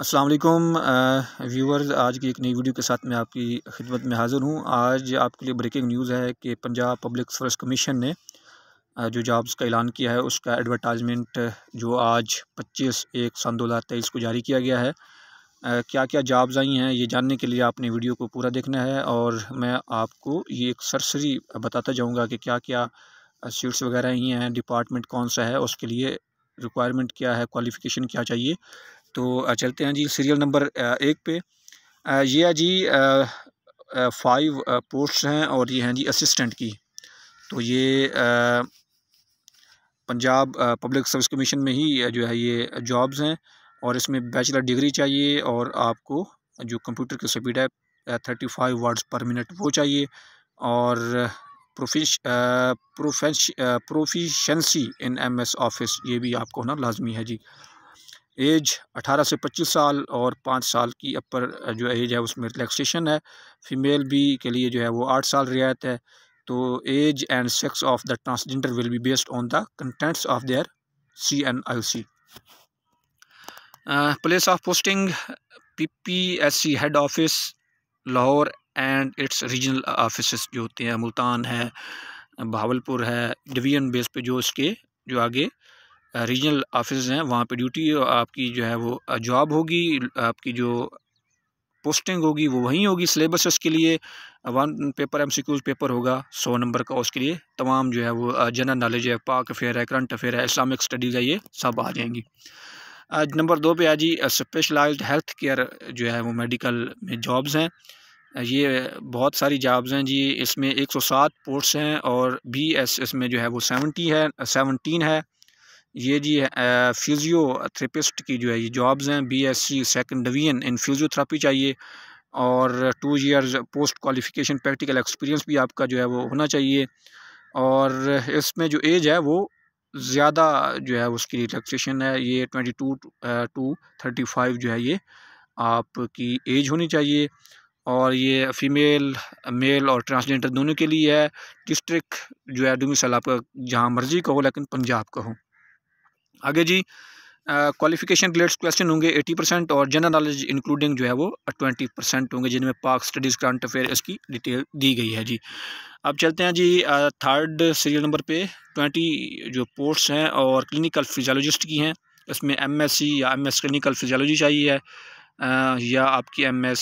Aslam viewers आज की एक नई वीडियो के साथ मैं आपकी खिदमत में हाज़िर हूँ आज आपके लिए ब्रेकिंग न्यूज़ है कि पंजाब पब्लिक सर्विस कमीशन ने जो जॉब्स का ऐलान किया है उसका एडवर्टाइजमेंट जो आज 25 एक सन दो हज़ार तेईस को जारी किया गया है क्या क्या जॉब्स आई हैं ये जानने के लिए आपने वीडियो को पूरा देखना है और मैं आपको ये एक सरसरी बताता जाऊँगा कि क्या क्या सीट्स वगैरह ही हैं डिपार्टमेंट कौन सा है उसके लिए रिक्वायरमेंट क्या है क्वालिफ़िकेशन क्या चाहिए तो चलते हैं जी सीरियल नंबर एक पे ये है जी फाइव पोस्ट हैं और ये हैं जी असिस्टेंट की तो ये पंजाब पब्लिक सर्विस कमीशन में ही जो है ये जॉब्स हैं और इसमें बैचलर डिग्री चाहिए और आपको जो कंप्यूटर की स्पीड है thirty five words per minute वो चाहिए और प्रोफिश प्रोफेश प्रोफिशेंसी इन एमएस ऑफिस ये भी आपको होना लाजमी है जी एज 18 से 25 साल और पाँच साल की अपर जो एज है उसमें रिलैक्सेशन है फीमेल भी के लिए जो है वो आठ साल रियायत है तो age and sex of the transgender will be based on the contents of their C N I C place of posting P P S C head office Lahore and its regional office जो होते हैं मुल्तान है भावलपुर है division base पे जो इसके जो आगे रीजनल ऑफिस हैं वहाँ पे ड्यूटी आपकी जो है वो जॉब होगी आपकी जो पोस्टिंग होगी वो वहीं होगी सिलेबस उसके लिए वन पेपर एम पेपर होगा सौ नंबर का उसके लिए तमाम जो है वो जनरल नॉलेज है पाक अफेयर है करंट अफेयर है इस्लामिक स्टडीज़ है ये सब आ जाएंगी आज नंबर दो पे आ जी स्पेशलाइज हेल्थ केयर जो है वो मेडिकल में जॉब्स हैं ये बहुत सारी जॉब्स हैं जी इसमें 107 पोस्ट्स हैं और बी एस इसमें जो है वो 70 है 17 है ये जी फिज़ियोथेरेपिस्ट की जो है ये जॉब्स हैं B S C second division in physiotherapy चाहिए और two years post qualification practical experience भी आपका जो है वो होना चाहिए और इसमें जो एज है वो ज़्यादा जो है उसकी रिलैक्सेशन है ये twenty two to thirty five जो है ये आपकी एज होनी चाहिए और ये फीमेल मेल और ट्रांसजेंडर दोनों के लिए है डिस्ट्रिक्ट जो है डोमिसल आपका जहाँ मर्ज़ी का हो लेकिन पंजाब का हो आगे जी क्वालिफिकेशन रिलेटेड क्वेश्चन होंगे एटी परसेंट और जनरल नॉलेज इंक्लूडिंग जो है वो ट्वेंटी परसेंट होंगे जिनमें पाक स्टडीज़ करंट अफेयर इसकी डिटेल दी गई है जी अब चलते हैं जी थर्ड सीरियल नंबर पे ट्वेंटी जो पोस्ट्स हैं और क्लिनिकल फिजियोलॉजिस्ट की हैं इसमें एमएससी या एमएस क्लिनिकल फिजियोलॉजी चाहिए है या आपकी M S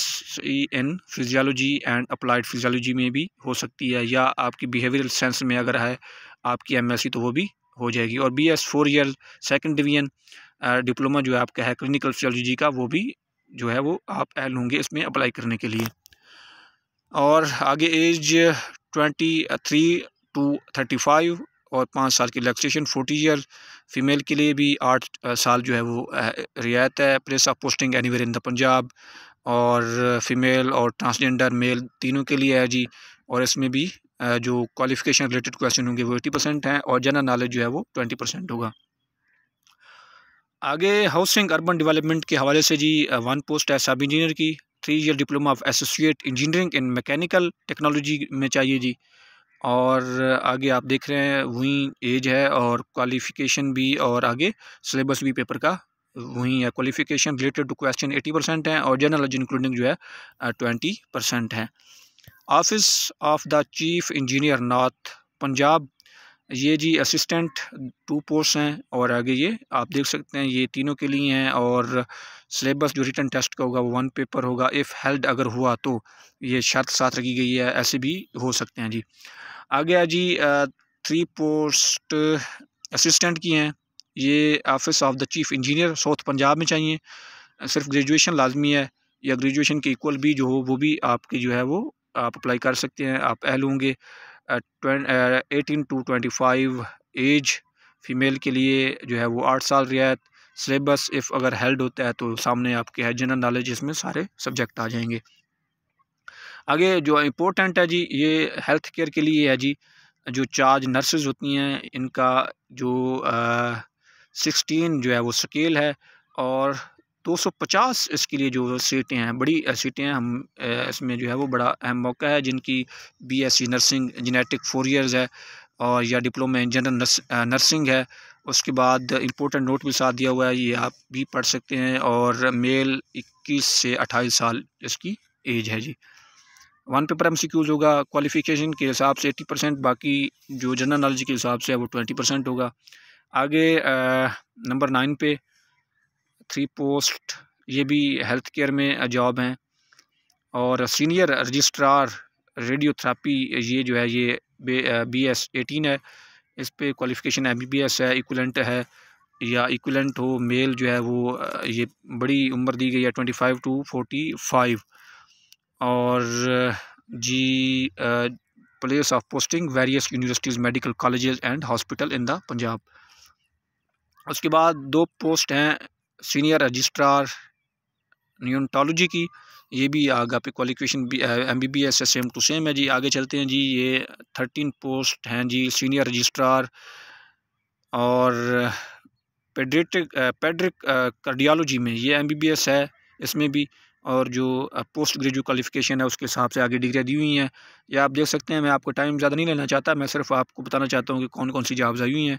in physiology and applied physiology में भी हो सकती है या आपकी बिहेवियरल साइंस में अगर है आपकी एम एस सी तो वो भी हो जाएगी और B S four year second division diploma जो है आपका है क्लिनिकल सोशोलॉजी का वो भी जो है वो आप एल होंगे इसमें अप्लाई करने के लिए और आगे age twenty three to thirty five और पाँच साल की रिलैक्सेशन फोर्टी ईयर फीमेल के लिए भी आठ साल जो है वो रियायत है place of posting anywhere in the Punjab और फीमेल और ट्रांसजेंडर मेल तीनों के लिए है जी और इसमें भी जो क्वालिफिकेशन रिलेटेड क्वेश्चन होंगे वो एटी परसेंट हैं और जनरल नॉलेज जो है वो ट्वेंटी परसेंट होगा आगे हाउसिंग अर्बन डेवलपमेंट के हवाले से जी वन पोस्ट है सब इंजीनियर की three year diploma of associate engineering in mechanical technology में चाहिए जी और आगे आप देख रहे हैं वहीं एज है और क्वालिफिकेशन भी और आगे सिलेबस भी पेपर का वहीं है qualification related to question eighty percent हैं और जनरल नॉलेज इंक्लूडिंग जो है ट्वेंटी परसेंट हैं office of the chief engineer north Punjab ये जी असिस्टेंट टू पोस्ट हैं और आगे ये आप देख सकते हैं ये तीनों के लिए हैं और सिलेबस जो रिटर्न टेस्ट का होगा वो वन पेपर होगा इफ़ हेल्ड अगर हुआ तो ये शर्त साथ रखी गई है ऐसे भी हो सकते हैं जी आगे आ जी थ्री पोस्ट असिस्टेंट की हैं ये office of the chief engineer south Punjab में चाहिए सिर्फ ग्रेजुएशन लाजमी है या ग्रेजुएशन के इक्वल भी जो हो वो भी आपके जो है वो आप अप्लाई कर सकते हैं आप अहल होंगे eighteen to twenty five age female के लिए जो है वो आठ साल रियायत सिलेबस इफ़ अगर हेल्ड होता है तो सामने आपके है जनरल नॉलेज इसमें सारे सब्जेक्ट आ जाएंगे आगे जो इम्पोर्टेंट है जी ये हेल्थ केयर के लिए है जी जो चार्ज नर्सेज होती हैं इनका जो सिक्सटीन जो है वो स्केल है और 250 इसके लिए जो सीटें हैं बड़ी सीटें हैं हम इसमें जो है वो बड़ा अहम मौका है जिनकी BSc nursing generic four years है और या डिप्लोमा इन जनरल नर्सिंग है उसके बाद इम्पोर्टेंट नोट भी साथ दिया हुआ है ये आप भी पढ़ सकते हैं और मेल 21 से 28 साल इसकी एज है जी one paper M C Qs होगा क्वालिफिकेशन के हिसाब से एट्टी परसेंट बाकी जो जनरल नॉलेज के हिसाब से है वो ट्वेंटी परसेंट होगा आगे नंबर नाइन पे थ्री पोस्ट ये भी हेल्थ केयर में जॉब हैं और सीनियर रजिस्ट्रार रेडियोथेरापी ये जो है ये बी एस एटीन है इस पर qualification M B B S है इक्वलेंट है या इक्वलेंट हो मेल जो है वो ये बड़ी उम्र दी गई है twenty five to forty five और जी place of posting various universities medical colleges and hospital in the Punjab उसके बाद दो पोस्ट हैं सीनियर रजिस्ट्रार न्यूनटोलॉजी की ये भी आगे पे क्वालिफिकेशन भी एम बी बी एस है सेम टू सेम है जी आगे चलते हैं जी ये थर्टीन पोस्ट हैं जी सीनियर रजिस्ट्रार और पेड्रिटिक पेड्रिक कार्डियोलॉजी में ये एम बी बी एस है इसमें भी और जो पोस्ट ग्रेजुएट क्वालिफिकेशन है उसके हिसाब से आगे डिग्रियाँ दी हुई हैं या आप देख सकते हैं मैं आपको टाइम ज़्यादा नहीं लेना चाहता मैं सिर्फ आपको बताना चाहता हूँ कि कौन कौन सी जॉब्स आई हुई हैं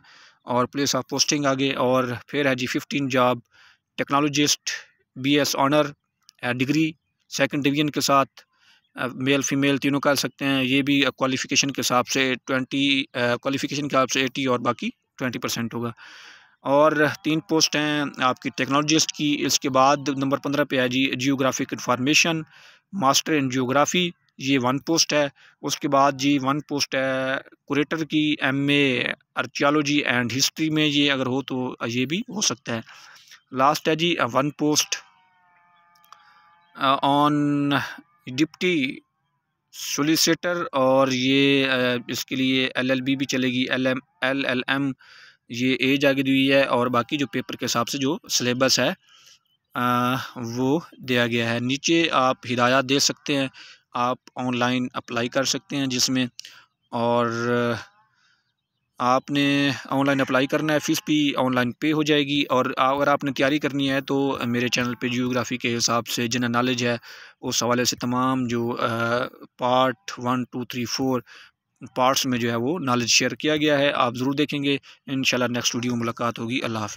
और प्लेस ऑफ पोस्टिंग आगे और फिर है जी fifteen job technologist B S honour degree second division के साथ मेल uh, फीमेल तीनों कर सकते हैं ये भी क्वालिफ़िकेशन uh, के हिसाब से ट्वेंटी क्वालिफ़िकेशन uh, के हिसाब से एटी और बाकी ट्वेंटी परसेंट होगा और तीन पोस्ट हैं आपकी टेक्नोलॉजिस्ट की इसके बाद नंबर पंद्रह पे है जी geographic information master in geography ये वन पोस्ट है उसके बाद जी वन पोस्ट है कुरेटर की M A archaeology and history में ये अगर हो तो ये भी हो सकता है लास्ट है जी one post on deputy solicitor और ये uh, इसके लिए एलएलबी भी चलेगी L M L L M ये एज आगे दी हुई है और बाकी जो पेपर के हिसाब से जो सिलेबस है आ, uh, वो दिया गया है नीचे आप हिदायत दे सकते हैं आप ऑनलाइन अप्लाई कर सकते हैं जिसमें और आपने ऑनलाइन अप्लाई करना है फ़ीस भी ऑनलाइन पे हो जाएगी और अगर आपने तैयारी करनी है तो मेरे चैनल पे जियोग्राफ़ी के हिसाब से जिन्हें नॉलेज है उस हवाले से तमाम जो part one two three four parts में जो है वो नॉलेज शेयर किया गया है आप ज़रूर देखेंगे इन नेक्स्ट वीडियो मुलाकात होगी अल्लाह हाफ़